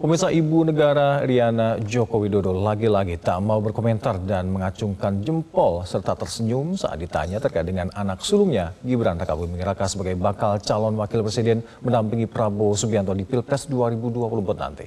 Pemirsa Ibu Negara Riana Joko Widodo lagi-lagi tak mau berkomentar dan mengacungkan jempol serta tersenyum saat ditanya terkait dengan anak sulungnya Gibran Raka Buming Raka sebagai bakal calon wakil presiden mendampingi Prabowo Subianto di Pilpres 2024 nanti.